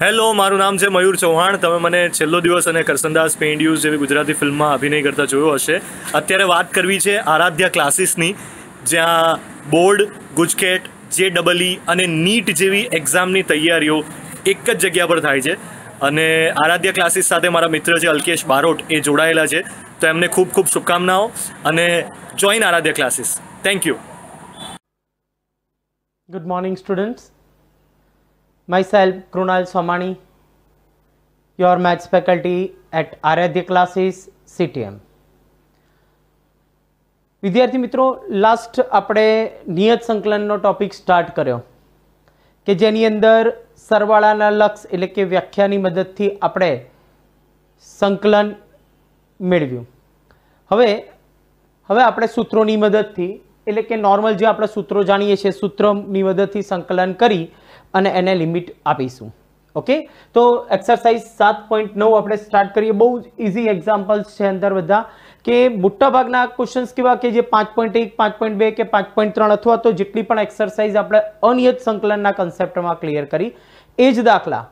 Hello મારું નામ છે મયુર ચૌહાણ તમે મને છેલ્લો દિવસ અને કરસનદાસ પેઇન્ડ્યુઝ જેવી ગુજરાતી ફિલ્મમાં અભિનય કરતા જોયો હશે અત્યારે વાત કરવી છે આરાધ્યા ક્લાસીસની જ્યાં બોર્ડ ગુજકેટ જે ડબલ અને નીટ જેવી એક્ઝામની તૈયારીઓ એક જ જગ્યા પર થાય છે અને આરાધ્ય ક્લાસીસ સાથે મારા મિત્ર છે અલ્કેશ બારોટ એ જોડાયેલા છે તો એમને ખૂબ ખૂબ શુભકામનાઓ અને join Aaradhya classes thank you good morning students myself Krunal Somani, your maths faculty at Aradhya Classes, CTM. વિદ્યાર્થી મિત્રો લાસ્ટ આપણે નિયત સંકલનનો ટોપિક સ્ટાર્ટ કર્યો કે જેની અંદર સરવાળાના લક્ષ એટલે કે વ્યાખ્યાની મદદથી આપણે સંકલન મેળવ્યું હવે હવે આપણે સૂત્રોની મદદથી એટલે કે નોર્મલ જે આપણે સૂત્રો જાણીએ છીએ સૂત્રોની મદદથી સંકલન કરી અને એને લિમિટ આપીશું ઓકે તો એક્સરસાઇઝ સાત પોઈન્ટ નવ આપણે સ્ટાર્ટ કરીએ બહુ ઇઝી એક્ઝામ્પલ્સ છે અંદર બધા કે મોટાભાગના ક્વેશ્ચન્સ કેવા કે જે પાંચ પોઈન્ટ એક પાંચ પોઈન્ટ બે કે પાંચ પોઈન્ટ ત્રણ અથવા તો જેટલી પણ એક્સરસાઇઝ આપણે અનિયત સંકલનના કન્સેપ્ટમાં ક્લિયર કરી એ જ દાખલા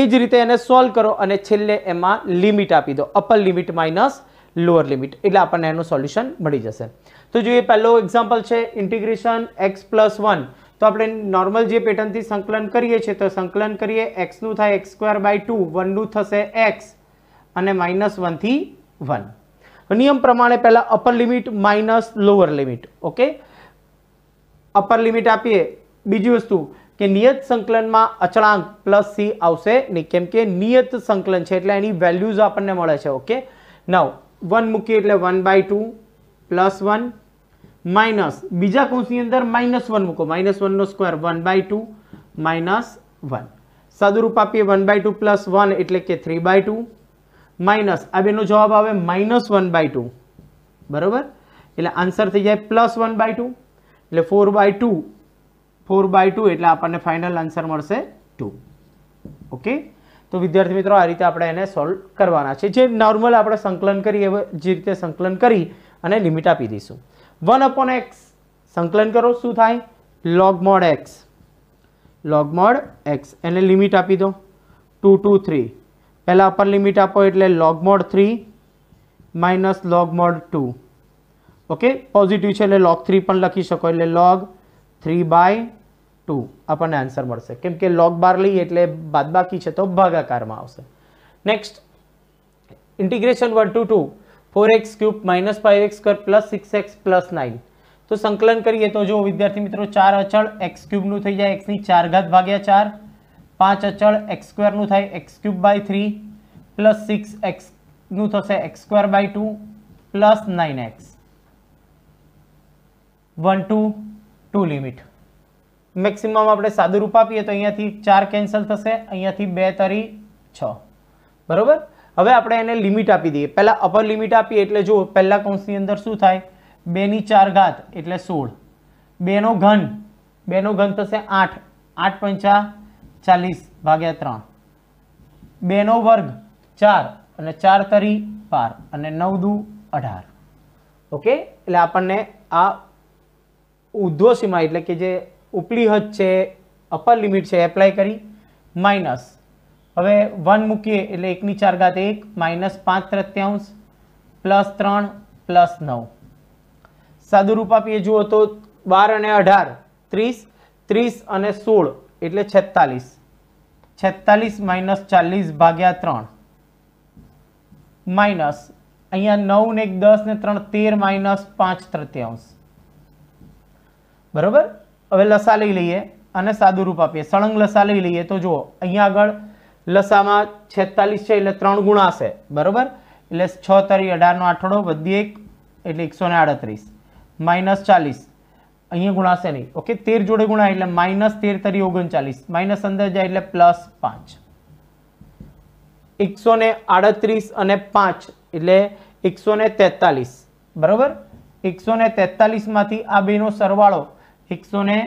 એ જ રીતે એને સોલ્વ કરો અને છેલ્લે એમાં લિમિટ આપી દો upper limit minus lower limit એટલે આપણને એનું સોલ્યુશન મળી જશે તો જોઈએ પહેલો એક્ઝામ્પલ છે ઇન્ટિગ્રેશન એક્સ પ્લસ વન તો આપણે નોર્મલ જે પેટર્નથી સંકલન કરીએ છીએ તો સંકલન કરીએ એક્સનું થાય એક્સ સ્ક્વેર બાય ટુ વનનું થશે એક્સ અને માઇનસ વનથી વન નિયમ પ્રમાણે પહેલાં upper limit minus lower limit okay upper limit આપીએ બીજી વસ્તુ કે નિયત સંકલનમાં અચળાંક પ્લસ સી આવશે નહીં કેમ કે નિયત સંકલન છે એટલે એની વેલ્યુઝ આપણને મળે છે ઓકે નવ વન મૂકીએ એટલે one by two plus one minus બીજા કૌંસની અંદર માઇનસ વન મૂકો માઇનસ વનનો square one by two minus one સાદુરૂપ આપીએ one by two plus one એટલે કે થ્રી બાય ટુ માઇનસ આ બેનો જવાબ આવે માઇનસ વન બાય ટુ બરાબર એટલે આન્સર થઈ જાય પ્લસ વન બાય ટુ એટલે four by two four by two એટલે આપણને ફાઇનલ આન્સર મળશે ટુ ઓકે તો વિદ્યાર્થી મિત્રો આ રીતે આપણે એને સોલ્વ કરવાના છે જે નોર્મલ આપણે સંકલન કરીએ જે રીતે સંકલન કરી અને લિમિટ આપી દઈશું વન અપોન એક્સ સંકલન કરો શું થાય log mod x log mod x એને લિમિટ આપી દો ટુ ટુ થ્રી પહેલાં અપર લિમિટ આપો એટલે log mod three minus log mod two okay positive છે એટલે લોગ થ્રી પણ લખી શકો એટલે લોગ થ્રી બાય ટુ આપણને આન્સર મળશે કેમ કે લોગ બાર લઈએ એટલે બાદબાકી છે તો ભાગાકારમાં આવશે next integration one two two four x cube minus five x square plus six x plus nine તો સંકલન કરીએ તો જો વિદ્યાર્થી મિત્રો ચાર અચળ એક્સ ક્યુબનું થઈ જાય એક્સની ચાર ઘાત ભાગ્યા ચાર પાંચ અચળ એક્સ સ્ક્વેરનું થાય x cube by three plus six એક્સનું થશે x square by two plus nine x one two two limit maximum આપણે સાદું રૂપ આપીએ તો અહીંયાથી ચાર કેન્સલ થશે અહીંયાથી બે તરી છ બરાબર હવે આપણે એને લિમિટ આપી દઈએ પહેલાં અપર લિમિટ આપીએ એટલે જો પહેલાં કૌંસની અંદર શું થાય બેની ચાર ઘાત એટલે સોળ બેનો ઘન બેનો ઘન થશે આઠ આઠ પંચા ચાલીસ ભાગ્યા ત્રણ બેનો વર્ગ ચાર અને ચાર તરી બાર અને નવ દુ અઢાર ઓકે એટલે આપણને આ ઉર્ધ્વ સીમા એટલે કે જે ઉપલી હદ છે અપર લિમિટ છે એપ્લાય કરી માઇનસ હવે વન મૂકીએ એટલે એકની ચાર ઘાત એક માઇનસ પાંચ ત્રત્યાંશ પ્લસ ત્રણ પ્લસ નવ સાદુરૂપ આપીએ જુઓ તો બાર અને અઢાર ત્રીસ ત્રીસ અને સોળ એટલે છેતાલીસ છેતાલીસ માઇનસ ચાલીસ ભાગ્યા ત્રણ માઇનસ અહીંયા નવ ને એક દસ ને ત્રણ તેર માઇનસ પાંચ તૃત્યાંશ બરોબર હવે લસા લઈ લઈએ અને સાદુરૂપ આપીએ સળંગ લસા લઈ લઈએ તો જુઓ અહીંયા આગળ લસામાં છેતાલીસ છે એટલે ત્રણ ગુણાશે બરાબર એટલે છ તરી અઢારનો આઠડો વધી એક એટલે એકસો ને આડત્રીસ માઇનસ ચાલીસ અહીંયા ગુણાશે નહીં ઓકે તેર જોડે ગુણાય એટલે માઇનસ તેર તરી ઓગણચાલીસ માઇનસ અંદર જાય એટલે પ્લસ પાંચ એકસો ને આડત્રીસ અને પાંચ એટલે એકસો ને તેતાલીસ બરાબર એકસો ને તેતાલીસમાંથી આ બેનો સરવાળો એકસો ને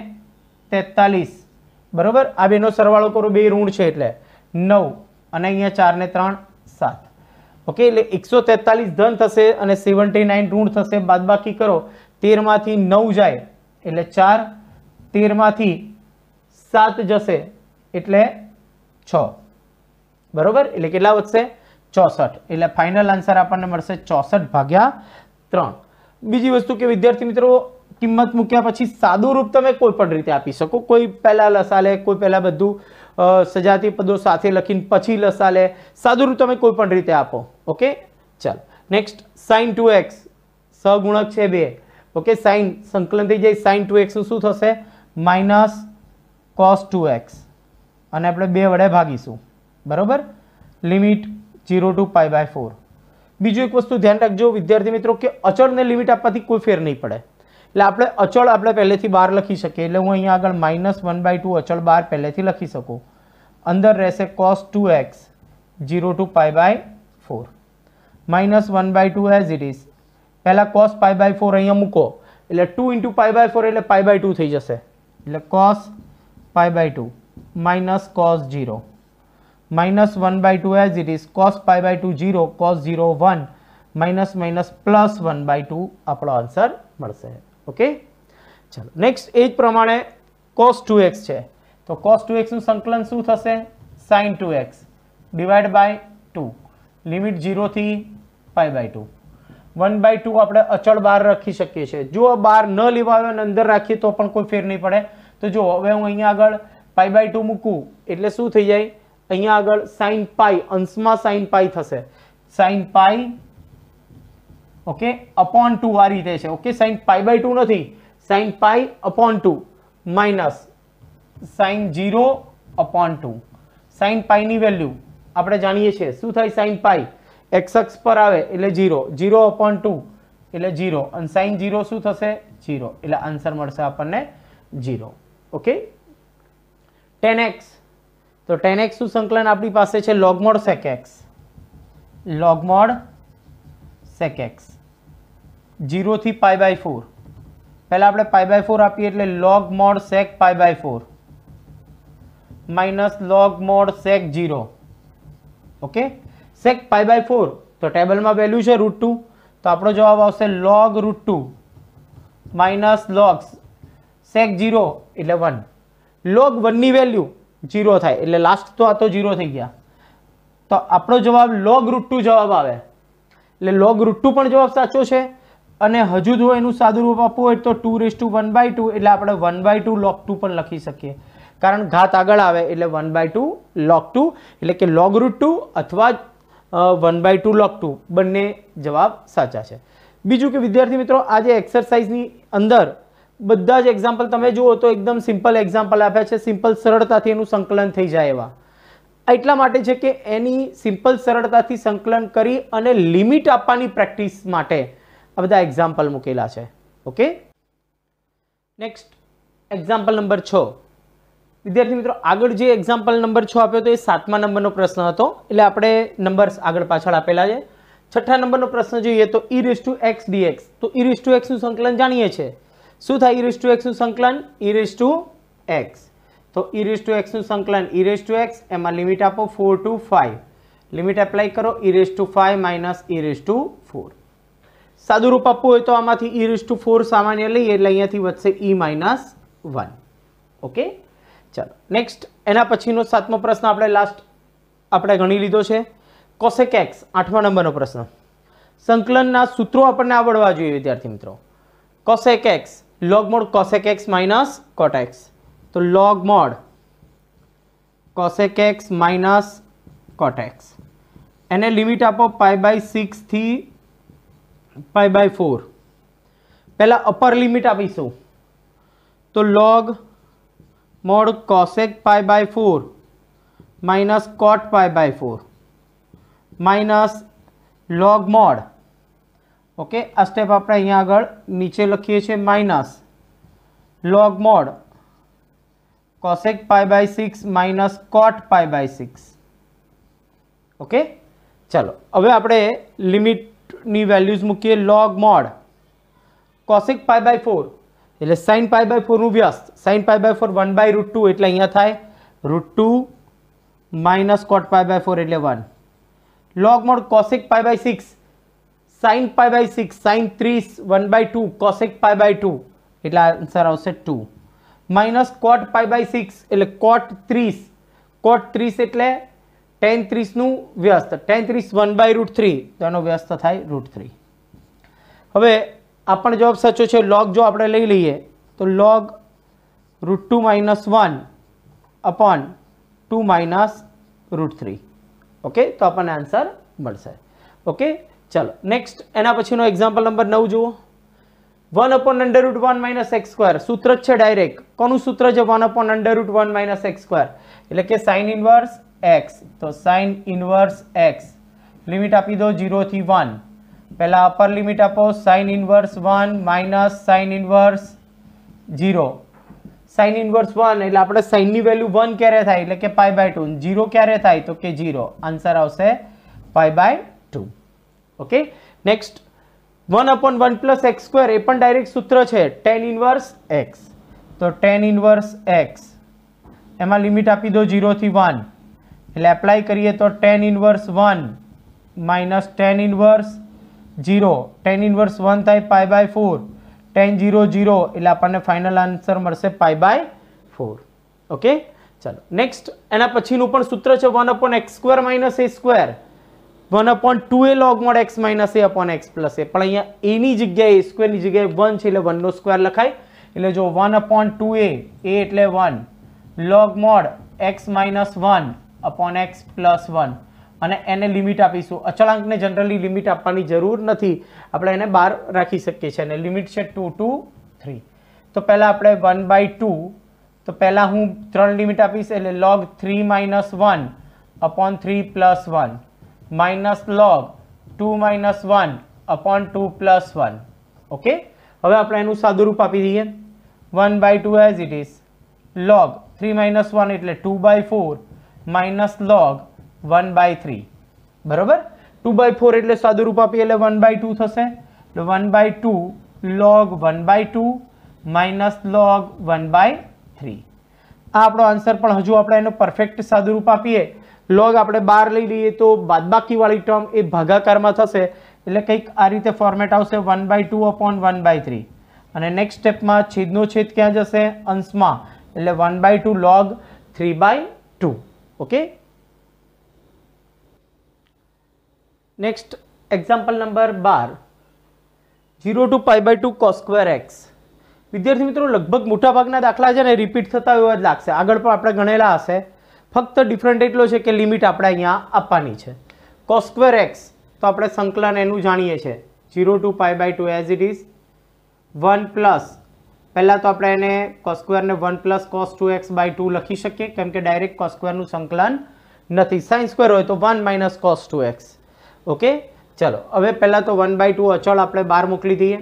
તેતાલીસ બરાબર આ બેનો સરવાળો કરો બે ઋણ છે એટલે નવ અને અહીંયા ચારને ત્રણ સાત ઓકે એટલે એકસો તેતાલીસ ધન થશે અને સેવન્ટી નાઇન ઋણ થશે બાદબાકી કરો તેરમાંથી નવ જાય એટલે ચાર તેરમાંથી સાત જશે એટલે છ બરોબર એટલે કેટલા વધશે ચોસઠ એટલે ફાઇનલ આન્સર આપણને મળશે ચોસઠ ભાગ્યા ત્રણ બીજી વસ્તુ કે વિદ્યાર્થી મિત્રો કિંમત મૂક્યા પછી સાદું રૂપ તમે કોઈ પણ રીતે આપી શકો કોઈ પહેલાં લસાલે કોઈ પહેલાં બધું સજાતી પદો સાથે લખીને પછી લસા લે સાદુરૂપ તમે કોઈ પણ રીતે આપો ઓકે ચાલો નેક્સ્ટ સાઇન ટુ એક્સ સગુણક છે બે ઓકે સાઇન સંકલન થઈ જાય સાઇન ટુ એક્સનું શું થશે માઇનસ કોસ ટુ એક્સ અને આપણે બે વડે ભાગીશું બરાબર limit zero to pi by four બીજું એક વસ્તુ ધ્યાન રાખજો વિદ્યાર્થી મિત્રો કે અચળને લિમિટ આપવાથી કોઈ ફેર નહીં પડે એટલે આપણે અચળ આપણે પહેલેથી બાર લખી શકીએ એટલે હું અહીંયા આગળ માઇનસ વન બાય ટુ અચળ બાર પહેલેથી લખી શકું अंदर रहसे cos two x zero to pi by four minus one by two as it is पहला कॉस पाई बाय फोर अँ मूको at two into pi by four at pi by two थी जैसे cos pi by two minus cos zero minus one by two as it is cos pi by two zero cos zero one minus minus plus one by two अपना answer मैं okay चलो next as प्रमाण cos two x है તો cos two એક્સનું સંકલન શું થશે sine two x divide by two limit ઝીરોથી pi by two one by two આપણે અચળ બાર રાખી શકીએ છીએ જો બાર ન લેવાયો અને અંદર રાખીએ તો પણ કોઈ ફેર નહીં પડે તો જો હવે હું અહીંયા આગળ પાઈ બાય ટુ મૂકું એટલે શું થઈ જાય અહીંયા આગળ સાઇન પાઈ અંશમાં સાઇન પાઈ થશે sine pi okay upon two આ રીતે છે okay sine pi by two નથી sine pi upon two minus sine zero upon two sine પાઈની વેલ્યુ આપણે જાણીએ છીએ શું થાય સાઇન પાઈ એક્સક્સ પર આવે એટલે જીરો જીરો અપોન ટુ એટલે જીરો અને સાઇન જીરો શું થશે જીરો એટલે આન્સર મળશે આપણને જીરો ઓકે ટેન એક્સ તો ટેન એક્સનું સંકલન આપણી પાસે છે log mod sec x log mod sec x જીરોથી પાય બાય ફોર પહેલાં આપણે પાય બાય ફોર આપીએ એટલે log mod sec pi by four minus log mod sec zero okay sec pi by four તો ટેબલમાં વેલ્યુ છે રૂટ તો આપણો જવાબ આવશે log root two minus log sec zero એટલે વન લોગ વનની વેલ્યુ ઝીરો થાય એટલે લાસ્ટ તો આ તો ઝીરો થઈ ગયા તો આપણો જવાબ લોગ રૂટ જવાબ આવે એટલે લોગ રૂટ પણ જવાબ સાચો છે અને હજુ જો એનું સાદું રૂપ આપવું હોય તો two raise to one by two એટલે આપણે one by two log two પણ લખી શકીએ કારણ ઘાત આગળ આવે એટલે one by two log two એટલે કે લોગ રૂટ ટુ અથવા one by two log two બંને જવાબ સાચા છે બીજું કે વિદ્યાર્થી મિત્રો આજે એક્સરસાઇઝની અંદર બધા જ એક્ઝામ્પલ તમે જુઓ તો એકદમ સિમ્પલ એક્ઝામ્પલ આપ્યા છે સિમ્પલ સરળતાથી એનું સંકલન થઈ જાય એવા એટલા માટે છે કે એની સિમ્પલ સરળતાથી સંકલન કરી અને લિમિટ આપવાની પ્રેક્ટિસ માટે આ બધા એક્ઝામ્પલ મૂકેલા છે ઓકે નેક્સ્ટ એક્ઝામ્પલ નંબર છ વિદ્યાર્થી મિત્રો આગળ જે એક્ઝામ્પલ નંબર છ આપ્યો હતો એ સાતમા નંબરનો પ્રશ્ન હતો એટલે આપણે નંબર્સ આગળ પાછળ આપેલા છે છઠ્ઠા નંબરનો પ્રશ્ન જોઈએ તો e raise to x dx તો ઈ રેસ ટુ એક્સનું સંકલન જાણીએ છીએ શું થાય ઈ રેસ ટુ એક્સનું સંકલન ઈ રેસ ટુ એક્સ તો ઈ રેસ ટુ એક્સનું સંકલન ઈ રેસ ટુ એક્સ એમાં લિમિટ આપો four to five limit apply કરો e raise to five minus e raise to four સાદું રૂપ આપવું હોય તો આમાંથી ઈ રેસ ટુ ફોર સામાન્ય લઈએ એટલે અહીંયાથી વધશે ઈ માઇનસ વન ઓકે ચાલો નેક્સ્ટ એના પછીનો સાતમો પ્રશ્ન આપણે લાસ્ટ આપણે ગણી લીધો છે કોસેક એક્સ આઠમા નંબરનો પ્રશ્ન સંકલનના સૂત્રો આપણને આવડવા જોઈએ વિદ્યાર્થી મિત્રો cosec x log mod cosec x minus cot x તો log mod cosec x minus cot x એને લિમિટ આપો પાય બાય સિક્સથી પાય બાય ફોર પહેલાં અપર લિમિટ આપીશું તો log mod cosec pi by four minus cot pi by four minus log mod okay આ step આપણે અહીંયા આગળ નીચે લખીએ છીએ minus log mod cosec pi by six minus cot pi by six okay ચાલો હવે આપણે લિમિટની વેલ્યુઝ મૂકીએ log mod cosec pi by four એટલે સાઇન પાય બાય ફોરનું વ્યસ્ત sine pi by four one by root two એટલે અહીંયા થાય root two minus cot pi by four એટલે one log mod cosec pi by six sine pi by six sine ત્રીસ one by two cosec pi by two એટલે answer આવશે two minus cot pi by six એટલે cot ત્રીસ કોટ ત્રીસ એટલે ten ત્રીસનું વ્યસ્ત ten ત્રીસ વન બાય રૂટ થ્રી તો એનો વ્યસ્ત થાય રૂટ થ્રી હવે આ પણ જવાબ સાચો છે લોગ જો આપણે લઈ લઈએ તો log root two minus one upon two minus root three okay તો આપણને આન્સર મળશે ઓકે ચાલો નેક્સ્ટ એના પછીનો એક્ઝામ્પલ નંબર નવ જુઓ one upon under root one minus x square સૂત્ર જ છે ડાયરેક્ટ કોનું સૂત્ર છે one upon under root one minus x square એટલે કે સાઇન ઇન્વર્સ એક્સ તો સાઇન ઇન્વર્સ એક્સ લિમિટ આપી દો જીરોથી વન પહેલાં અપર લિમિટ આપો sine inverse one minus sine inverse zero sine inverse one એટલે આપણે સાઇનની વેલ્યુ વન ક્યારે થાય એટલે કે પાય બાય ટુ ઝીરો ક્યારે થાય તો કે ઝીરો આન્સર આવશે pi by two okay next one upon one plus x square એ પણ ડાયરેક્ટ સૂત્ર છે ટેન ઇન્વર્સ એક્સ તો ટેન ઇન્વર્સ એક્સ એમાં લિમિટ આપી દો ઝીરોથી વન એટલે એપ્લાય કરીએ તો tan inverse one minus tan inverse zero tan inverse one થાય pi by four tan zero zero એટલે આપણને ફાઇનલ આન્સર મળશે પાય બાય ફોર ઓકે ચાલો નેક્સ્ટ એના પછીનું પણ સૂત્ર છે one upon x square minus a square one upon two a log mod x minus a upon x plus a પણ અહીંયા એની જગ્યાએ એ સ્ક્વેરની જગ્યાએ વન છે એટલે વનનો સ્ક્વેર લખાય એટલે જો one upon two a a એટલે one log mod x minus one upon x plus one અને એને લિમિટ આપીશું અચળાંકને જનરલી લિમિટ આપવાની જરૂર નથી આપણે એને બહાર રાખી શકીએ છીએ અને લિમિટ છે ટુ ટુ થ્રી તો પહેલાં આપણે વન બાય ટુ તો પહેલાં હું ત્રણ લિમિટ આપીશ એટલે log three minus one upon three plus one minus log two minus one upon two plus one okay હવે આપણે એનું સાદુરૂપ આપી દઈએ one by two as it is log three minus one એટલે two by four minus log one by three બરોબર two by four એટલે સાદુરૂપ આપીએ એટલે વન બાય ટુ થશે એટલે one by two log one by two minus log one by three આ આપણો આન્સર પણ હજુ આપણે એનો પરફેક્ટ સાદુરૂપ આપીએ લોગ આપણે બાર લઈ લઈએ તો બાદબાકીવાળી ટર્મ એ ભાગાકારમાં થશે એટલે કંઈક આ રીતે ફોર્મેટ આવશે one by two upon one by three અને નેક્સ્ટ સ્ટેપમાં છેદનો છેદ ક્યાં જશે અંશમાં એટલે one by two log three by two okay next example number બાર zero to pi by two cos square x વિદ્યાર્થી મિત્રો લગભગ મોટાભાગના દાખલા છે ને રિપીટ થતા એવા જ લાગશે આગળ પણ આપણે ગણેલા હશે ફક્ત ડિફરન્ટ એટલો છે કે લિમિટ આપણે અહીંયા આપવાની છે કોસ્ક્વેર એક્સ તો આપણે સંકલન એનું જાણીએ છીએ zero to pi by two as it is one plus પહેલાં તો આપણે એને કોસ્ક્વેરને સ્ક્વેરને one plus cos two x by two લખી શકીએ કેમ કે ડાયરેક્ટ કોસ્ક્વેરનું સંકલન નથી સાઇન્સ સ્ક્વેર હોય તો one minus cos two x okay ચલો હવે પહેલાં તો વન બાય ટુ અચળ આપણે બહાર મોકલી દઈએ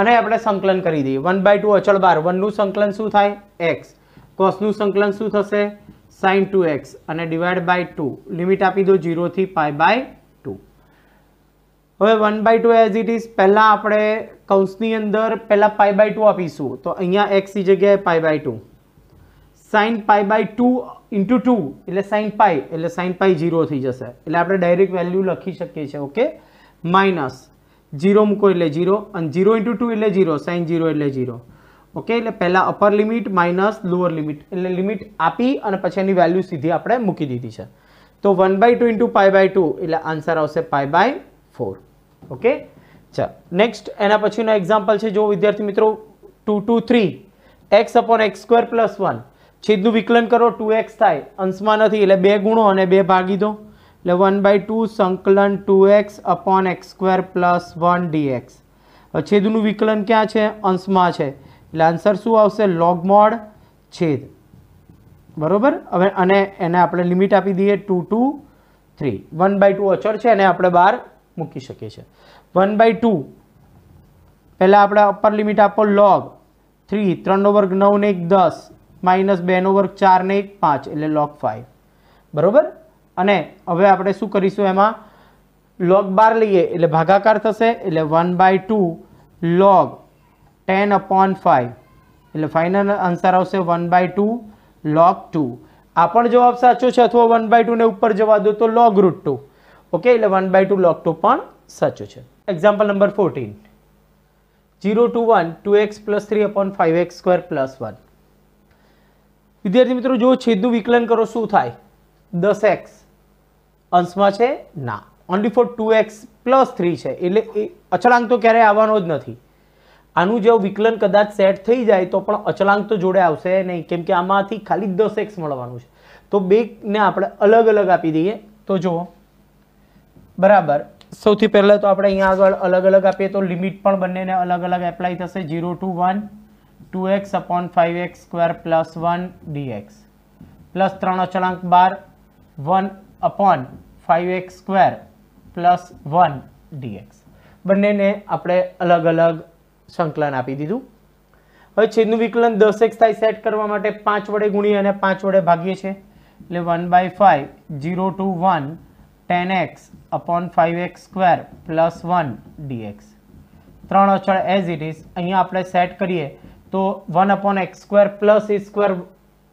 અને આપણે સંકલન કરી દઈએ વન બાય ટુ અચળ બાર વનનું સંકલન શું થાય એક્સ કોસનું સંકલન શું થશે સાઇન ટુ એક્સ અને ડિવાઈડ બાય ટુ લિમિટ આપી દો ઝીરોથી પાય બાય ટુ હવે one by two as it is પહેલાં આપણે કૌંસની અંદર પહેલાં પાય બાય ટુ આપીશું તો અહીંયા એક્સની જગ્યાએ pi by two sine pi by two into two એટલે સાઇન પાઈ એટલે સાઇન પાઈ જીરો થઈ જશે એટલે આપણે ડાયરેક્ટ વેલ્યુ લખી શકીએ છીએ ઓકે માઇનસ જીરો મૂકો એટલે જીરો અને જીરો ઇન્ટુ ટુ એટલે જીરો સાઇન જીરો એટલે જીરો ઓકે એટલે પહેલા upper limit minus lower limit એટલે લિમિટ આપી અને પછી એની વેલ્યુ સીધી આપણે મૂકી દીધી છે તો one by two into pi by two એટલે આન્સર આવશે પાય બાય ફોર ઓકે ચાલ નેક્સ્ટ એના પછીનો એક્ઝામ્પલ છે જો વિદ્યાર્થી મિત્રો two two three x upon x square plus one છેદનું વિકલન કરો ટુ એક્સ થાય અંશમાં નથી એટલે બે ગુણો અને બે ભાગી દો એટલે વન બાય ટુ સંકલન two x upon x square plus one dx છેદનું વિકલન ક્યાં છે અંશમાં છે એટલે આન્સર શું આવશે લોગ મોડ છેદ બરાબર હવે અને એને આપણે લિમિટ આપી દઈએ two two three one by two અચળ છે એને આપણે બહાર મૂકી શકીએ છીએ વન બાય ટુ પહેલાં આપણે અપર લિમિટ આપો લોગ થ્રી ત્રણનો વર્ગ નવ ને એક દસ માઇનસ બેનો વર્ગ ચારને એક પાંચ એટલે લોક ફાઇવ બરાબર અને હવે આપણે શું કરીશું એમાં લોગ બાર લઈએ એટલે ભાગાકાર થશે એટલે one by two log ten upon five એટલે ફાઇનલ આન્સર આવશે one by two log two આ પણ જવાબ સાચો છે અથવા વન બાય ટુને ઉપર જવા દો તો લોગ રૂટ ટુ ઓકે એટલે one by two log two પણ સાચું છે example number fourteen zero to one two x plus three upon five x square plus one વિદ્યાર્થી મિત્રો જો છેદનું વિકલન કરો શું થાય દસ એક્સ અંશમાં છે ના only for two x plus three છે એટલે એ અચળાંક તો ક્યારેય આવવાનો જ નથી આનું જો વિકલન કદાચ સેટ થઈ જાય તો પણ અચળાંક તો જોડે આવશે નહીં કેમ કે આમાંથી ખાલી દસ એક્સ મળવાનું છે તો બેને આપણે અલગ અલગ આપી દઈએ તો જુઓ બરાબર સૌથી પહેલાં તો આપણે અહીંયા આગળ અલગ અલગ આપીએ તો લિમિટ પણ બંનેને અલગ અલગ એપ્લાય થશે zero to one two x upon five x square plus one dx plus ત્રણ અચળાંક બાર one upon five x square plus one dx બંનેને આપણે અલગ અલગ સંકલન આપી દીધું હવે છેદનું વિકલન દસ એક્સ થાય સેટ કરવા માટે પાંચ વડે ગુણીએ અને પાંચ વડે ભાગીએ છીએ એટલે one by five zero to one ten x upon five x square plus one dx ત્રણ અચળ એઝ ઇટ ઇઝ અહીંયા આપણે સેટ કરીએ તો one upon x square plus a square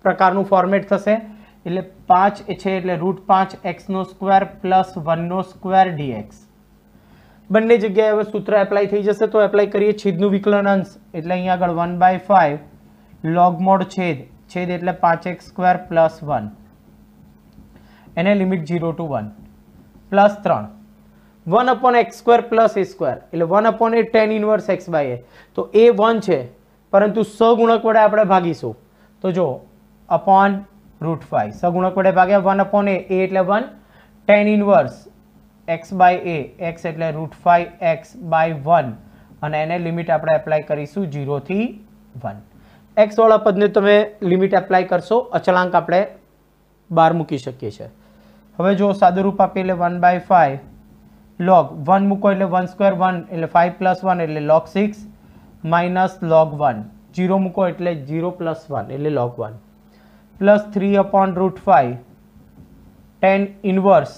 પ્રકારનું ફોર્મેટ થશે એટલે પાંચ છે એટલે રૂટ પાંચ એક્સનો સ્ક્વેર પ્લસ વનનો સ્ક્વેર ડીએક્સ બંને જગ્યાએ હવે સૂત્ર એપ્લાય થઈ જશે તો એપ્લાય કરીએ છેદનું વિકલન અંશ એટલે અહીં આગળ one by five log mod છેદ છેદ એટલે પાંચ એક્સ સ્ક્વેર પ્લસ વન એને limit zero to one plus ત્રણ one upon x square plus a square એટલે one upon a tan inverse x by a તો એ વન છે પરંતુ સગુણક વડે આપણે ભાગીશું તો જો અપોન રૂટ ફાઈવ સગુણક વડે ભાગ્યા વન અપોન એ એટલે one tan inverse x by a x એટલે root five x by one અને એને લિમિટ આપણે એપ્લાય કરીશું જીરોથી વન એક્સવાળા પદને તમે લિમિટ એપ્લાય કરશો અચળાંક આપણે બહાર મૂકી શકીએ છીએ હવે જો સાદુરૂપ આપીએ એટલે one by five log one મૂકો એટલે વન સ્ક્વેર વન એટલે ફાઈવ પ્લસ વન એટલે log six minus log one zero મૂકો એટલે જીરો પ્લસ વન એટલે log one plus three upon root five tan inverse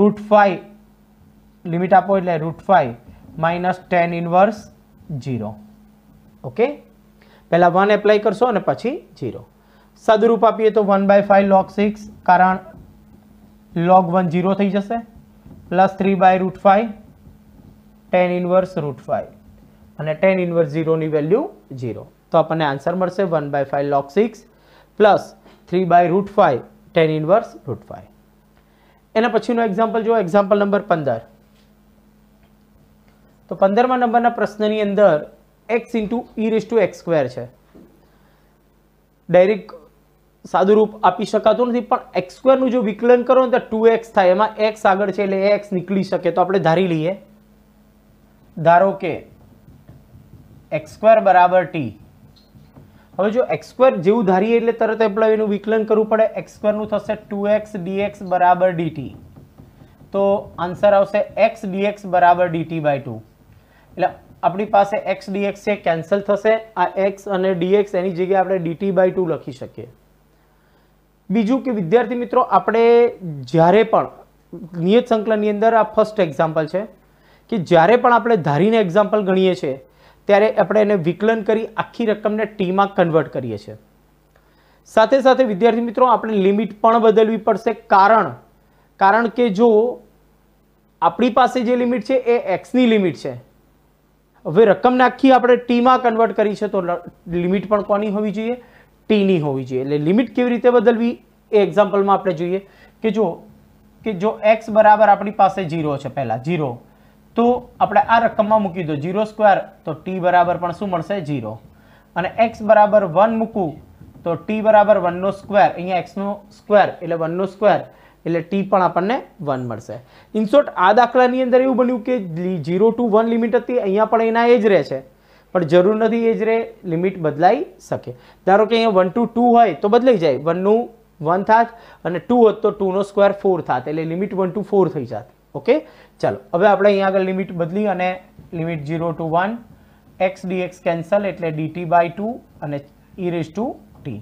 root five limit આપો એટલે root five minus tan inverse zero okay પહેલાં one apply કરશો અને પછી જીરો સદરૂપ આપીએ તો one by five log six કારણ લોગ વન જીરો થઈ જશે plus three by root five tan inverse root five અને ટેન ઇન્વર્સ ઝીરોની વેલ્યુ ઝીરો તો આપણને આન્સર મળશે one by five log six plus three by root five tan inverse root five એના પછીનું example જુઓ એક્ઝામ્પલ નંબર પંદર તો પંદરમાં નંબરના પ્રશ્નની અંદર x into e raise to x square છે ડાયરેક સાદું રૂપ આપી શકાતું નથી પણ એક્સ સ્ક્વેરનું જો વિકલન કરો ને તો ટુ એક્સ થાય એમાં એક્સ આગળ છે એટલે એક્સ નીકળી શકે તો આપણે ધારી લઈએ ધારો કે એક્સ સ્ક્વેર બરાબર ટી હવે જો એક્સ સ્ક્વેર જેવું ધારીએ એટલે તરત આપણે એનું વિકલન કરવું પડે એક્સ સ્ક્વેરનું થશે ટુ એક્સ ડીએક્સ બરાબર ડીટી તો આન્સર આવશે એક્સ ડીએક્સ બરાબર ડીટી બાય ટુ એટલે આપણી પાસે એક્સ ડીએક્સ છે કેન્સલ થશે આ એક્સ અને ડીએક્સ એની જગ્યાએ આપણે ડીટી બાય ટુ લખી શકીએ બીજું કે વિદ્યાર્થી મિત્રો આપણે જ્યારે પણ નિયત સંકલનની અંદર આ ફર્સ્ટ એક્ઝામ્પલ છે કે જ્યારે પણ આપણે ધારીને એક્ઝામ્પલ ગણીએ છીએ ત્યારે આપણે એને વિકલન કરી આખી રકમને ટીમાં કન્વર્ટ કરીએ છીએ સાથે સાથે વિદ્યાર્થી મિત્રો આપણે લિમિટ પણ બદલવી પડશે કારણ કારણ કે જો આપણી પાસે જે લિમિટ છે એ એક્સની લિમિટ છે હવે રકમને આખી આપણે ટીમાં કન્વર્ટ કરી છે તો લિમિટ પણ કોની હોવી જોઈએ ટીની હોવી જોઈએ એટલે લિમિટ કેવી રીતે બદલવી એ એક્ઝામ્પલમાં આપણે જોઈએ કે જો કે જો એક્સ બરાબર આપણી પાસે જીરો છે પહેલાં જીરો તો આપણે આ રકમમાં મૂકી દો જીરો સ્ક્વેર તો ટી બરાબર પણ શું મળશે જીરો અને એક્સ બરાબર વન મૂકું તો ટી બરાબર વનનો સ્ક્વેર અહીંયા એક્સનો સ્ક્વેર એટલે વનનો સ્ક્વેર એટલે ટી પણ આપણને વન મળશે ઇનશોર્ટ આ દાખલાની અંદર એવું બન્યું કે જીરો ટુ વન લિમિટ હતી અહીંયા પણ એના એ જ રહે છે પણ જરૂર નથી એ જ રહે લિમિટ બદલાઈ શકે ધારો કે અહીંયા વન ટુ ટુ હોય તો બદલાઈ જાય વનનું વન થાત અને ટુ હોત તો ટુનો સ્ક્વેર ફોર થાત એટલે લિમિટ વન ટુ ફોર થઈ જાત ઓકે ચાલો હવે આપણે અહીંયા આગળ લિમિટ બદલી અને limit zero to one x dx cancel એટલે ડીટી બાય ટુ અને raise to t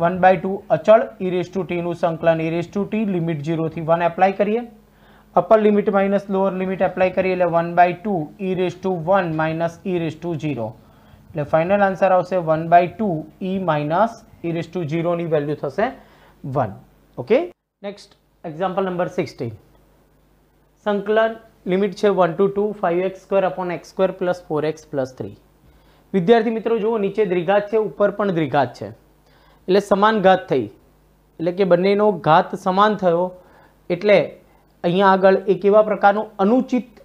one by two અચળ ઇરેસ ટુ ટીનું સંકલન ઇરેસ ટુ ટી લિમિટ ઝીરોથી વન એપ્લાય કરીએ upper limit minus lower limit apply કરીએ એટલે one by two raise to one minus raise to zero એટલે final answer આવશે one by two e minus raise to ઝીરોની value થશે one okay next example number sixteen સંકલન limit છે one two two five x square upon x square plus four x plus three વિદ્યાર્થી મિત્રો જુઓ નીચે દ્રિઘાત છે ઉપર પણ દ્વિઘાત છે એટલે સમાન ઘાત થઈ એટલે કે બંનેનો ઘાત સમાન થયો એટલે અહીંયા આગળ એક એવા પ્રકારનું અનુચિત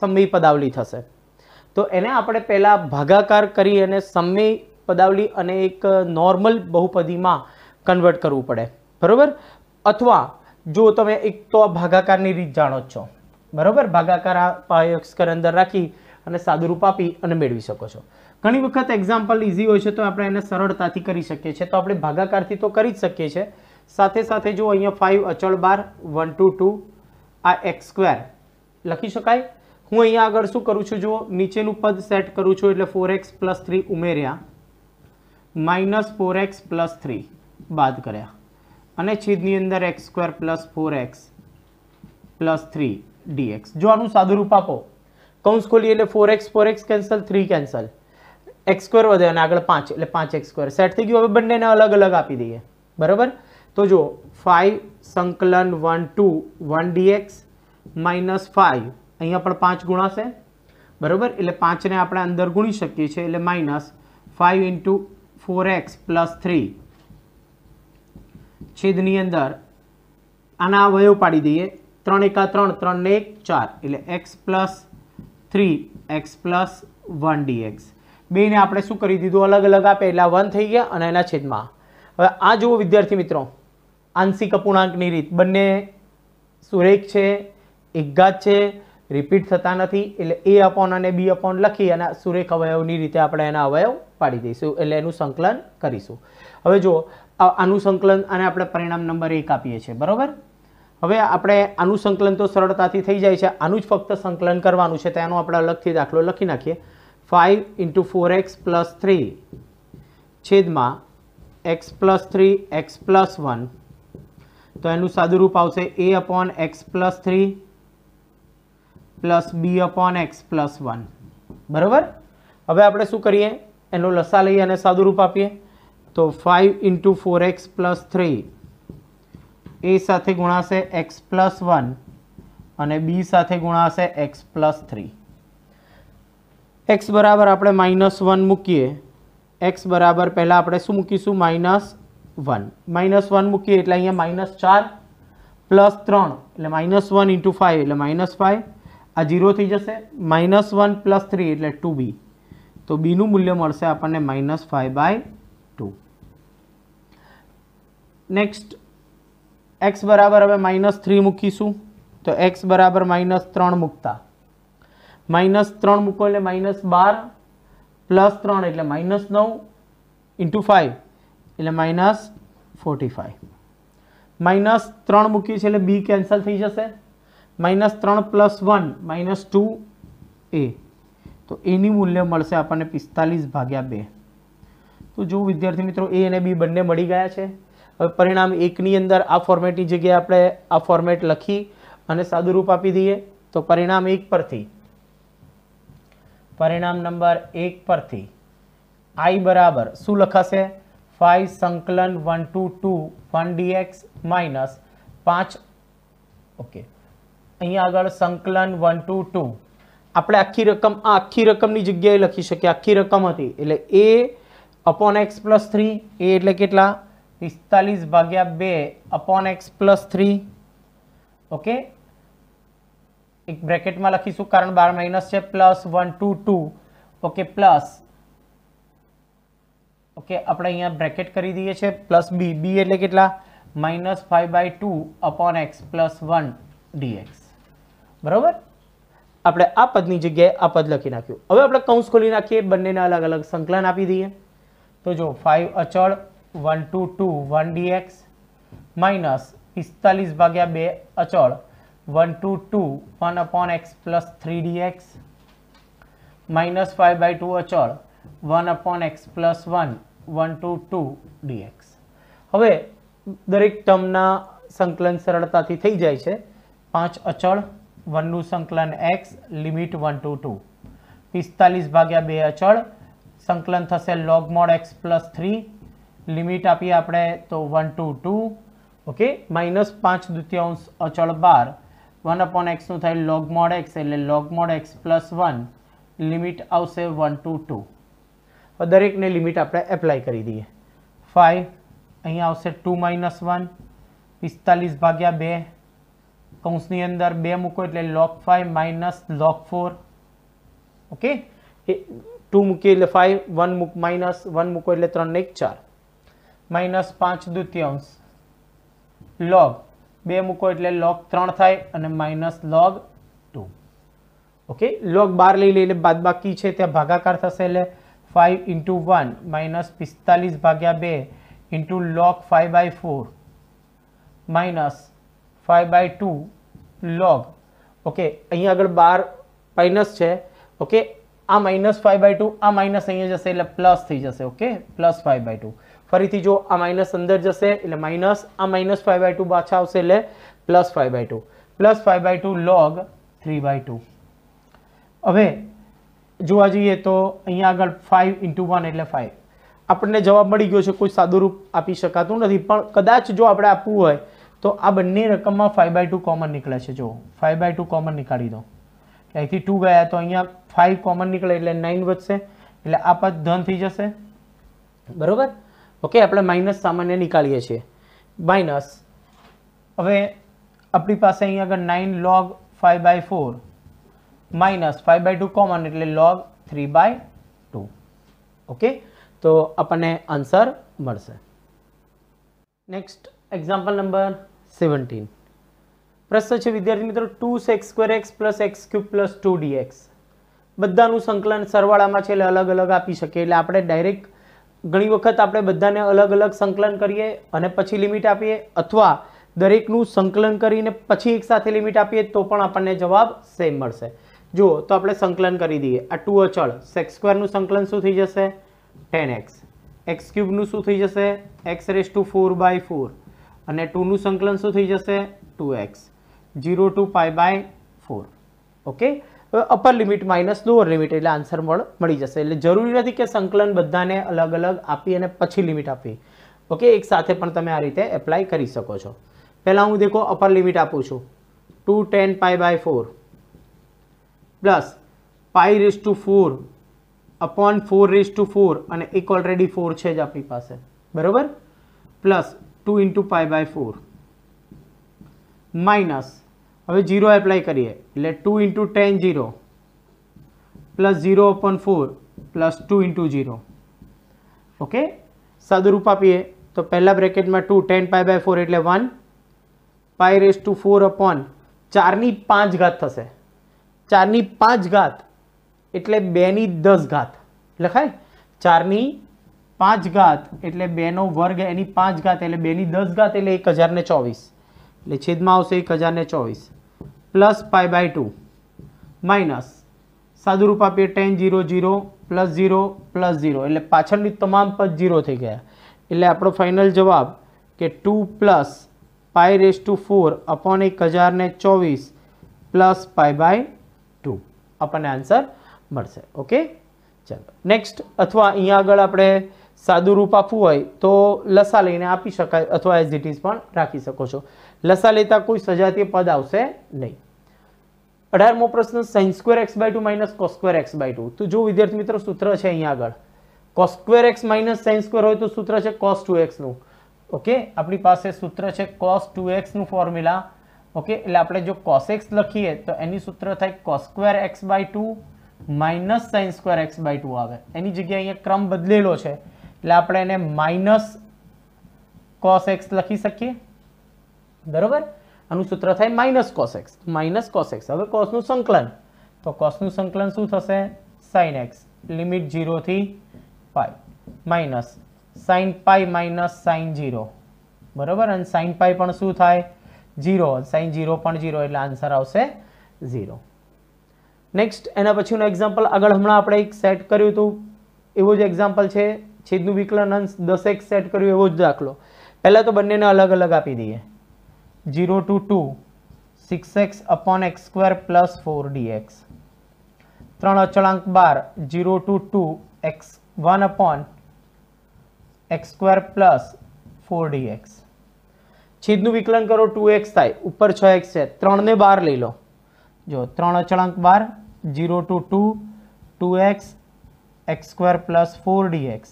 સમય પદાવલી થશે તો એને આપણે પહેલાં ભાગાકાર કરી અને સમય પદાવલી અને એક નોર્મલ બહુપદીમાં કન્વર્ટ કરવું પડે બરાબર અથવા જો તમે એક તો આ ભાગાકારની રીત જાણો છો બરાબર ભાગાકાર આ પાયો અક્ષર અંદર રાખી અને સાદુરૂપ આપી અને મેળવી શકો છો ઘણી વખત એક્ઝામ્પલ ઇઝી હોય છે તો આપણે એને સરળતાથી કરી શકીએ છીએ તો આપણે ભાગાકારથી તો કરી જ શકીએ છીએ સાથે સાથે જો અહીંયા ફાઇવ અચળ બાર વન ટુ ટુ આ એક્સ સ્ક્વેર લખી શકાય હું અહીંયા આગળ શું કરું છું જુઓ નીચેનું પદ સેટ કરું છું એટલે ફોર એક્સ પ્લસ થ્રી ઉમેર્યા minus four x plus three બાદ કર્યા અને છેદની અંદર x square plus four x plus three dx જો આનું સાદું રૂપ આપો કૌંસ ખોલીએ એટલે four x four x cancel three cancel x square વધે અને આગળ પાંચ એટલે પાંચ એક્સ સ્ક્વેર સેટ થઈ ગયું હવે બંનેને અલગ અલગ આપી દઈએ બરાબર તો જો ફાઈવ સંકલન one to one dx minus five અહીંયા પણ પાંચ ગુણાશે બરાબર એટલે પાંચને આપણે અંદર ગુણી શકીએ છીએ એટલે minus five into four x plus three છેદની અંદર આના અવયવ પાડી દઈએ ત્રણ એકા ત્રણ ત્રણને એક ચાર એટલે x plus three x plus one dx બેને આપણે શું કરી દીધું અલગ અલગ આપે એટલે વન થઈ ગયા અને એના છેદમાં હવે આ જુઓ વિદ્યાર્થી મિત્રો આંશિક અપૂર્ણાંકની રીત બંને સુરેખ છે એકઘાત છે રિપીટ થતા નથી એટલે એ અપોન અને બી અપોન લખી અને સુરેખ અવયવની રીતે આપણે એના અવયવ પાડી દઈશું એટલે એનું સંકલન કરીશું હવે જુઓ આનું સંકલન અને આપણે પરિણામ નંબર એક આપીએ છીએ બરાબર હવે આપણે અનુસંકલન તો સરળતાથી થઈ જાય છે આનું જ ફક્ત સંકલન કરવાનું છે તેનો આપણે અલગથી દાખલો લખી નાખીએ five into four x plus three છેદમાં x plus three x plus one તો એનું સાદુરૂપ આવશે A upon x plus three plus B upon x plus one બરાબર હવે આપણે શું કરીએ એનો લસા લઈએ અને સાદુરૂપ આપીએ તો five into four x plus three A સાથે ગુણાશે એક્સ પ્લસ વન અને બી સાથે ગુણાશે એક્સ પ્લસ થ્રી એક્સ બરાબર આપણે માઇનસ વન મૂકીએ એક્સ બરાબર પહેલાં આપણે શું મૂકીશું માઇનસ વન માઇનસ વન મૂકીએ એટલે અહીંયા માઇનસ ચાર પ્લસ ત્રણ એટલે માઇનસ વન ઇન્ટુ ફાઇવ એટલે માઇનસ ફાઇવ આ ઝીરો થઈ જશે માઇનસ વન પ્લસ થ્રી એટલે ટુ બી તો બીનું મૂલ્ય મળશે આપણને minus five by two next x બરાબર હવે માઇનસ થ્રી મૂકીશું તો એક્સ બરાબર માઇનસ ત્રણ મૂકતા માઇનસ ત્રણ મૂકો એટલે માઇનસ બાર પ્લસ ત્રણ એટલે માઇનસ નવ ઇન્ટુ ફાઇવ એટલે માઇનસ ફોર્ટી ફાઇવ માઇનસ ત્રણ મૂક્યું છે એટલે બી કેન્સલ થઈ જશે માઇનસ ત્રણ પ્લસ વન માઇનસ ટુ એ તો એની મૂલ્ય મળશે આપણને પિસ્તાલીસ ભાગ્યા બે તો જો વિદ્યાર્થી મિત્રો એ અને બી બંને મળી ગયા છે હવે પરિણામ એકની અંદર આ ફોર્મેટની જગ્યાએ આપણે આ ફોર્મેટ લખી અને સાદુરૂપ આપી દઈએ તો પરિણામ એક પરથી પરિણામ નંબર એક પરથી આઈ બરાબર શું લખાશે ફાઈવ સંકલન one two two one dx minus પાંચ ઓકે અહીંયા આગળ સંકલન વન ટુ ટુ આપણે આખી રકમ આ આખી રકમની જગ્યાએ લખી શકીએ આખી રકમ હતી એટલે A upon x plus three A એટલે કેટલા પિસ્તાલીસ ભાગ્યા બે upon x plus three okay એક બ્રેકેટમાં લખીશું કારણ બાર માઇનસ છે plus one two two okay plus okay આપણે અહીંયા બ્રેકેટ કરી દઈએ છીએ પ્લસ બી બી એટલે કેટલા minus five by two upon x plus one dx બરાબર આપણે આ પદની જગ્યાએ આ પદ લખી નાખ્યું હવે આપણે કૌંસ ખોલી નાખીએ બંનેને અલગ અલગ સંકલન આપી દઈએ તો જો ફાઈવ અચળ one two two one dx minus પિસ્તાલીસ ભાગ્યા બે અચળ one two two one upon x plus three dx minus five by two અચળ one upon x plus one one two two dx હવે દરેક ટર્મના સંકલન સરળતાથી થઈ જાય છે પાંચ અચળ વનનું સંકલન x limit one two two પિસ્તાલીસ ભાગ્યા બે અચળ સંકલન થશે log mod x plus three limit આપીએ આપણે તો one two two okay minus પાંચ દ્વિતીયાંશ અચળ બાર વન અપોન એક્સનું થાય લોગ મોડ એક્સ એટલે log mod x plus one limit આવશે વન ટુ ટુ દરેકને લિમિટ આપણે એપ્લાય કરી દઈએ ફાઇવ અહીં આવશે ટુ માઇનસ વન પિસ્તાલીસ ભાગ્યા બે કૌંસની અંદર બે મૂકો એટલે log five minus log four okay એ ટુ મૂકીએ એટલે ફાઇવ વન મૂક માઇનસ વન મૂકો એટલે ત્રણ એક ચાર માઇનસ પાંચ દુત્યંશ લોગ બે મૂકો એટલે લોગ ત્રણ થાય અને minus log two okay log બાર લઈ લઈએ બાદ બાકી છે ત્યાં ભાગાકાર થશે એટલે ફાઇવ ઇન્ટુ વન માઇનસ પિસ્તાલીસ ભાગ્યા બે into log five by four minus five by two log okay અહીંયા આગળ બાર માઇનસ છે ઓકે આ માઇનસ ફાઇવ બાય ટુ આ માઇનસ અહીંયા જશે એટલે પ્લસ થઈ જશે okay plus five by two ફરીથી જો આ માઇનસ અંદર જશે એટલે માઇનસ આ માઇનસ ફાઈવ બાય ટુ પાછા આવશે એટલે plus five by two plus five by two log three by two હવે જોવા જઈએ તો અહીંયા આગળ ફાઈવ ઇન્ટુ વન એટલે ફાઈવ આપણને જવાબ મળી ગયો છે કોઈ સાદુરૂપ આપી શકાતું નથી પણ કદાચ જો આપણે આપવું હોય તો આ બંને રકમમાં ફાઈવ બાય ટુ કોમન નીકળે છે જો ફાઈવ બાય ટુ કોમન નીકાળી દો અહીંથી ટુ ગયા તો અહીંયા ફાઈવ કોમન નીકળે એટલે નાઇન વધશે એટલે આ પદ ધન થઈ જશે બરાબર ઓકે આપણે માઇનસ સામાન્ય નીકાળીએ છીએ માઇનસ હવે આપણી પાસે અહીં આગળ nine log five by four minus five by two common એટલે log three by two okay તો આપણને આન્સર મળશે નેક્સ્ટ એક્ઝામ્પલ નંબર સેવન્ટીન પ્રશ્ન છે વિદ્યાર્થી મિત્રો two sec square x plus x cube plus two dx બધાનું સંકલન સરવાળામાં છે એટલે અલગ અલગ આપી શકીએ એટલે આપણે ડાયરેક્ટ ઘણી વખત આપણે બધાને અલગ અલગ સંકલન કરીએ અને પછી લિમિટ આપીએ અથવા દરેકનું સંકલન કરીને પછી એકસાથે લિમિટ આપીએ તો પણ આપણને જવાબ સેમ મળશે જુઓ તો આપણે સંકલન કરી દઈએ આ ટુ અચળ સેક્સ સ્ક્વેરનું સંકલન શું થઈ જશે ટેન એક્સ એક્સ ક્યુબનું શું થઈ જશે x raise to four by four અને ટુનું સંકલન શું થઈ જશે two x zero to pi by four okay upper limit minus lower limit એટલે આન્સર મળી જશે એટલે જરૂરી નથી કે સંકલન બધાને અલગ અલગ આપી અને પછી લિમિટ આપી ઓકે એક સાથે પણ તમે આ રીતે એપ્લાય કરી શકો છો પહેલાં હું દેખો અપર લિમિટ આપું છું two tan pi by four plus pi raise to four upon four raise to four અને એક ઓલરેડી ફોર છે જ આપણી પાસે બરાબર plus two into pi by four minus હવે જીરો એપ્લાય કરીએ એટલે two into tan zero plus zero upon four plus two into zero okay સાદુરૂપ આપીએ તો પહેલાં બ્રેકેટમાં two tan pi by four એટલે one pi raise to four upon ચારની પાંચ ઘાત થશે ચારની પાંચ ઘાત એટલે બેની દસ ઘાત લખાય ચારની પાંચ ઘાત એટલે બેનો વર્ગ એની પાંચ ઘાત એટલે બેની દસ ઘાત એટલે એક હજારને ચોવીસ એટલે છેદમાં આવશે એક હજારને ચોવીસ plus pi by two minus સાદુરૂપ આપીએ tan zero zero plus zero plus zero એટલે પાછળની તમામ પદ ઝીરો થઈ ગયા એટલે આપણો ફાઇનલ જવાબ કે two plus pi raise to four upon એક હજારને ચોવીસ પ્લસ પાય બાય ટુ આપણને આન્સર મળશે ઓકે ચાલો નેક્સ્ટ અથવા અહીંયા આગળ આપણે સાદું રૂપ આપવું હોય તો લસા લઈને આપી શકાય અથવા એઝ ઇટ ઇઝ પણ રાખી શકો છો લસા લેતા કોઈ સજાતીય પદ આવશે નહીં અઢારમો પ્રશ્ન sine square x by two minus cos square x by two તો જો વિદ્યાર્થી મિત્રો સૂત્ર છે અહીંયા આગળ કો cos square x minus sine square હોય તો સૂત્ર છે કોસ ટુ એક્સનું ઓકે આપણી પાસે સૂત્ર છે કોસ ટુ એક્સનું ફોર્મ્યુલા ઓકે એટલે આપણે જો કોસ એક્સ લખીએ તો એની સૂત્ર થાય cos square x by two minus sine square x by two આવે એની જગ્યાએ અહીંયા ક્રમ બદલેલો છે એટલે આપણે એને માઇનસ કોસ એક્સ લખી શકીએ બરાબર આનું સૂત્ર થાય માઇનસ કોસેક્સ માઇનસ કોસેક્સ હવે કોસનું સંકલન તો કોસનું સંકલન શું થશે સાઇન એક્સ લિમિટ જીરોથી pi minus sine pi minus sine zero બરાબર અને સાઇન પાઈ પણ શું થાય જીરો સાઇન જીરો પણ જીરો એટલે આન્સર આવશે ઝીરો નેક્સ્ટ એના પછીનું એક્ઝામ્પલ આગળ હમણાં આપણે એક સેટ કર્યું હતું એવું જ એક્ઝામ્પલ છે છેદનું વિકલન અંશ દસેક સેટ કર્યું એવો જ દાખલો પહેલાં તો બંનેને અલગ અલગ આપી દઈએ 0 to 2 6x upon x square plus 4dx 3 અચળાંક 12 0 to 2 x 1 upon x square plus 4dx છેદનું વિકલન કરો 2x થાય ઉપર 6x છે 3 ને 12 લઈ લો જો 3 અચળાંક 12 0 to 2 2x x square plus 4dx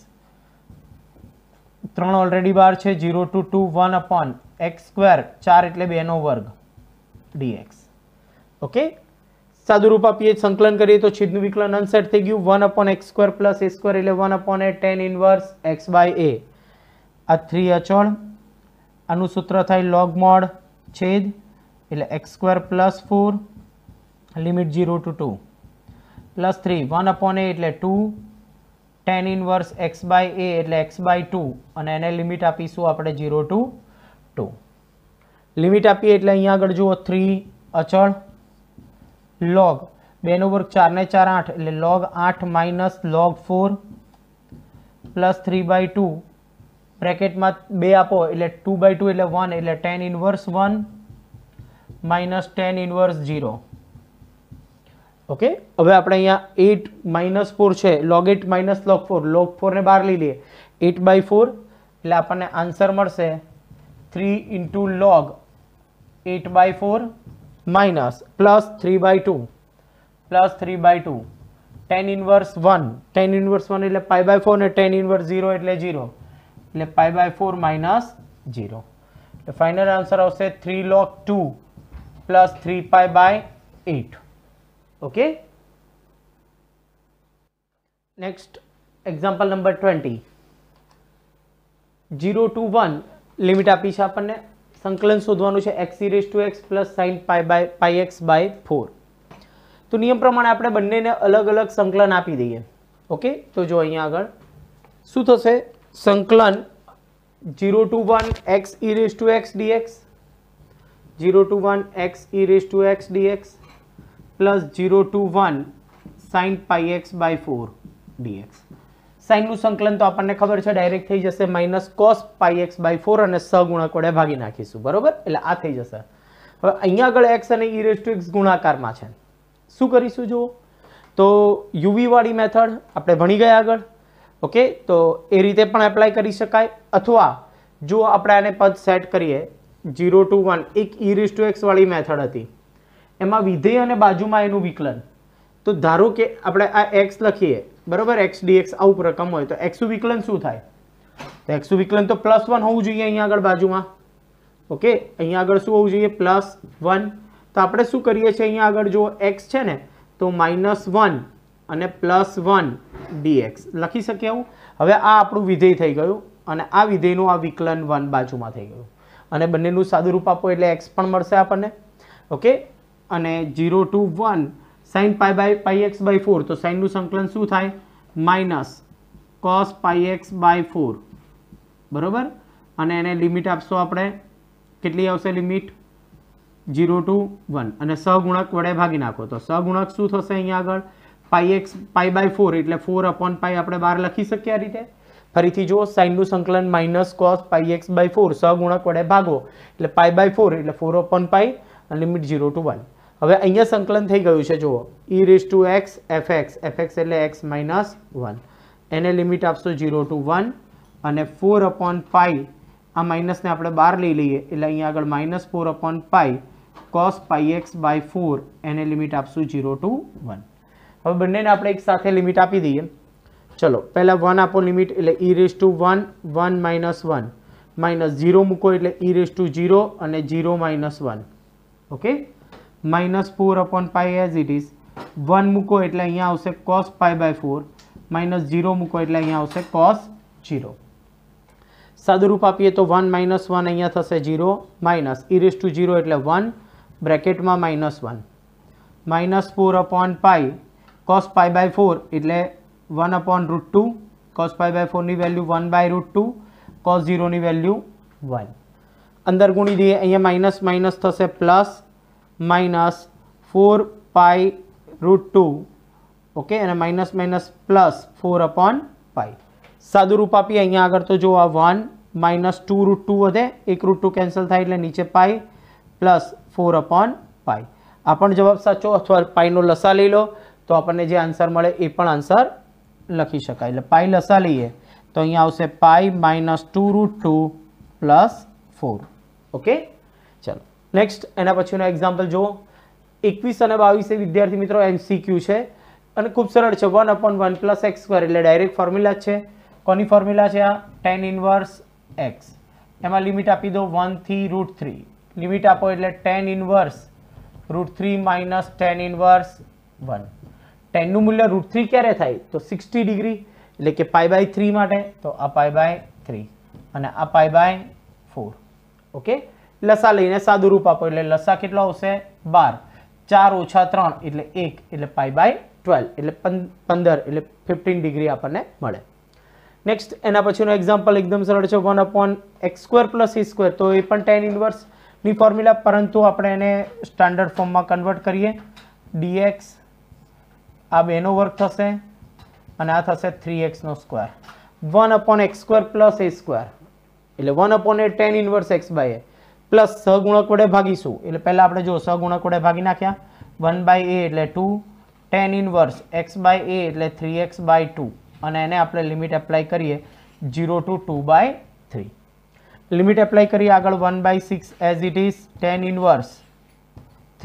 3 already 12 છે 0 to 2 1 upon એક્સ સ્ક્વેર ચાર એટલે બેનો વર્ગ ડીએક્સ ઓકે સાદુરૂપ આપીએ સંકલન કરીએ તો છેદનું વિકલન અનસેટ થઈ ગયું one upon x square plus a square એટલે one upon a tan inverse x by a આ થ્રી અચળ આનું સૂત્ર થાય લોગ મોડ છેદ એટલે x square plus four limit zero to two plus three one upon a એટલે two tan inverse x by a એટલે એક્સ બાય ટુ અને એને લિમિટ આપીશું આપણે ઝીરો ટુ ટુ લિમિટ આપીએ એટલે અહીંયા આગળ જુઓ થ્રી અચળ લોગ બેનો વર્ગ ચારને ચાર આઠ એટલે લોગ આઠ minus log four plus three by two બ્રેકેટમાં બે આપો એટલે ટુ બાય ટુ એટલે વન એટલે tan inverse one minus tan inverse zero okay હવે આપણે અહીંયા એટ માઇનસ ફોર છે log eight minus log four log ફોરને બહાર લઈ લઈએ એટ બાય ફોર એટલે આપણને આન્સર મળશે 3 into log 8 by 4 minus plus 3 by 2 plus 3 by 2 10 inverse 1 10 inverse 1 એટલે pi by 4 ને 10 inverse 0 એટલે 0 એટલે pi by 4 0 એટલે ફાઇનલ આન્સર આવશે 3 log 2 3 pi by 8 okay next example number 20 0 to 1 લિમિટ આપી છે આપણને સંકલન શોધવાનું છે x ઇરેસ to x plus sine pi by pi x by four તો નિયમ પ્રમાણે આપણે બંનેને અલગ અલગ સંકલન આપી દઈએ ઓકે તો જો અહીંયા આગળ શું થશે સંકલન zero to one x ઇરેસ to x dx zero to one x ઇરેસ to x dx plus zero to one sine pi x by four dx સાઇનનું સંકલન તો આપણને ખબર છે ડાયરેક્ટ થઈ જશે minus cos pi x by four અને સગુણક વડે ભાગી નાખીશું બરોબર એટલે આ થઈ જશે હવે અહીંયા આગળ એક્સ અને એક્સ e ગુણાકારમાં છે શું કરીશું જુઓ તો યુવીવાળી મેથડ આપણે ભણી ગયા આગળ ઓકે તો એ રીતે પણ એપ્લાય કરી શકાય અથવા જો આપણે આને પદ સેટ કરીએ જીરો ટુ વન એક ઇરિસ ટુ એક્સવાળી મેથડ હતી એમાં વિધેય અને બાજુમાં એનું વિકલન તો ધારો કે આપણે આ એક્સ લખીએ બરોબર એક્સ ડીએક્સ આ ઉપર રકમ હોય તો એક્સનું વિકલન શું થાય તો એક્સનું વિકલન તો પ્લસ વન હોવું જોઈએ અહીંયા આગળ બાજુમાં ઓકે અહીંયા આગળ શું હોવું જોઈએ પ્લસ વન તો આપણે શું કરીએ છીએ અહીંયા આગળ જો એક્સ છે ને તો માઇનસ વન અને પ્લસ વન ડીએક્સ લખી શકીએ હું હવે આ આપણું વિધેય થઈ ગયું અને આ વિધેયનું આ વિકલન વન બાજુમાં થઈ ગયું અને બંનેનું સાદુરૂપ આપો એટલે એક્સ પણ મળશે આપણને ઓકે અને zero to one sine pi by pi x by four તો સાઇનનું સંકલન શું થાય minus cos pi x by four બરાબર અને એને લિમિટ આપશો આપણે કેટલી આવશે લિમિટ જીરો ટુ વન અને સહગુણક વડે ભાગી નાખો તો સહગુણક શું થશે અહીંયા આગળ pi x pi by four એટલે ફોર અપોન પાઈ આપણે બહાર લખી શકીએ આ રીતે ફરીથી જો સાઇનનું સંકલન minus cos pi x by four સહગુણક વડે ભાગો એટલે પાઈ બાય ફોર એટલે four upon pi limit zero to one હવે અહીંયા સંકલન થઈ ગયું છે જુઓ e raise to x f x f x એટલે એક્સ માઇનસ વન એને લિમિટ આપશો ઝીરો ટુ વન અને ફોર અપોન પાઈ આ માઇનસને આપણે બહાર લઈ લઈએ એટલે અહીંયા આગળ minus four upon pi cos pi x by four એને લિમિટ આપશું ઝીરો ટુ વન હવે બંનેને આપણે એક સાથે લિમિટ આપી દઈએ ચલો પહેલાં વન આપો લિમિટ એટલે e raise to one one minus one minus zero મૂકો એટલે ઈ રીસ ટુ ઝીરો અને zero minus one okay -4/π as it is 1 मुको એટલે અહીં આવશે cos π/4 - 0 मुको એટલે અહીં આવશે cos 0 સાદુ રૂપ આપીએ તો 1 - 1 અહીંયા થશે 0 - e^0 એટલે 1 ब्रैकेट માં -1 -4/π cos π/4 એટલે 1/√2 cos π/4 ની વેલ્યુ 1/√2 cos 0 ની વેલ્યુ 1 અંદર ગુણી દીધી અહીંયા -- થશે + minus four pi root two okay અને minus minus plus four upon pi સાદું રૂપ આપીએ અહીંયા આગળ તો જો આ one minus two root two વધે એક રૂટ ટુ કેન્સલ થાય એટલે નીચે pi plus four upon pi આ પણ જવાબ સાચો અથવા પાઈનો લસા લઈ લો તો આપણને જે આન્સર મળે એ પણ આન્સર લખી શકાય એટલે પાઈ લસા લઈએ તો અહીંયા આવશે pi minus two root two plus four okay next એના પછીનો એક્ઝામ્પલ જુઓ એકવીસ અને બાવીસ વિદ્યાર્થી મિત્રો એમસીક્યુ છે અને ખૂબ સરળ છે one upon one plus x square એટલે ડાયરેક્ટ ફોર્મ્યુલા છે કોની ફોર્મ્યુલા છે આ ટેન ઇનવર્સ એક્સ એમાં લિમિટ આપી દો વનથી રૂટ થ્રી લિમિટ આપો એટલે tan inverse root three minus tan inverse one ટેનનું મૂલ્ય રૂટ થ્રી ક્યારે થાય તો સિક્સટી ડિગ્રી એટલે કે પાય બાય થ્રી માટે તો આ પાય બાય થ્રી અને આ પાય બાય ફોર ઓકે લસા લઈને સાદું રૂપ આપો એટલે લસા કેટલો આવશે બાર ચાર ઓછા ત્રણ એટલે એક એટલે પાઈ બાય ટ્વેલ્વ એટલે પંદર એટલે ફિફ્ટીન ડિગ્રી આપણને મળે નેક્સ્ટ એના પછીનો એક્ઝામ્પલ એકદમ સરળ છે one upon x square plus e square તો એ પણ ટેન ઇન્વર્સની ફોર્મ્યુલા પરંતુ આપણે એને સ્ટાન્ડર્ડ ફોર્મમાં કન્વર્ટ કરીએ ડીએક્સ આ બેનો વર્ક થશે અને આ થશે થ્રી એક્સનો square one upon x square plus a square એટલે one upon a tan inverse x by a plus સહગુણક વડે ભાગીશું એટલે પહેલાં આપણે જો સહગુણક વડે ભાગી નાખ્યા વન બાય એ એટલે two tan inverse x by a એટલે થ્રી એક્સ બાય ટુ અને એને આપણે લિમિટ એપ્લાય કરીએ zero to two by three limit apply કરીએ આગળ one by six as it is tan inverse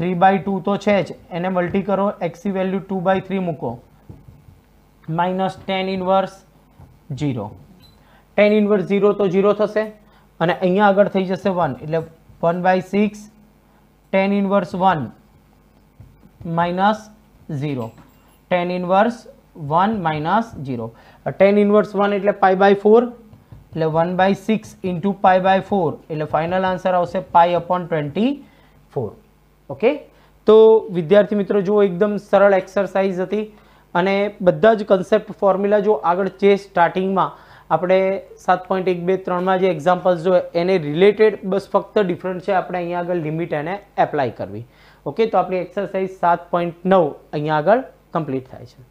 three by two તો છે જ એને મલ્ટી કરો એક્સી વેલ્યુ ટુ બાય થ્રી મૂકો minus tan inverse zero tan inverse zero તો ઝીરો થશે અને અહીંયા આગળ થઈ જશે વન એટલે one by six tan inverse one minus zero tan inverse one minus zero tan inverse one એટલે પાઈ બાય ફોર એટલે one by six into pi by four એટલે ફાઇનલ આન્સર આવશે pi upon twenty four okay તો વિદ્યાર્થી મિત્રો જુઓ એકદમ સરળ એક્સરસાઇઝ હતી અને બધા જ કન્સેપ્ટ ફોર્મ્યુલા જો આગળ જે સ્ટાર્ટિંગમાં આપણે સાત પોઈન્ટ એક બે ત્રણમાં જે એક્ઝામ્પલ્સ જોઈએ એને રિલેટેડ બસ ફક્ત ડિફરન્ટ છે આપણે અહીંયા આગળ લિમિટ એને એપ્લાય કરવી ઓકે તો આપણી એક્સરસાઇઝ સાત પોઈન્ટ નવ અહીંયા આગળ કમ્પ્લીટ થાય છે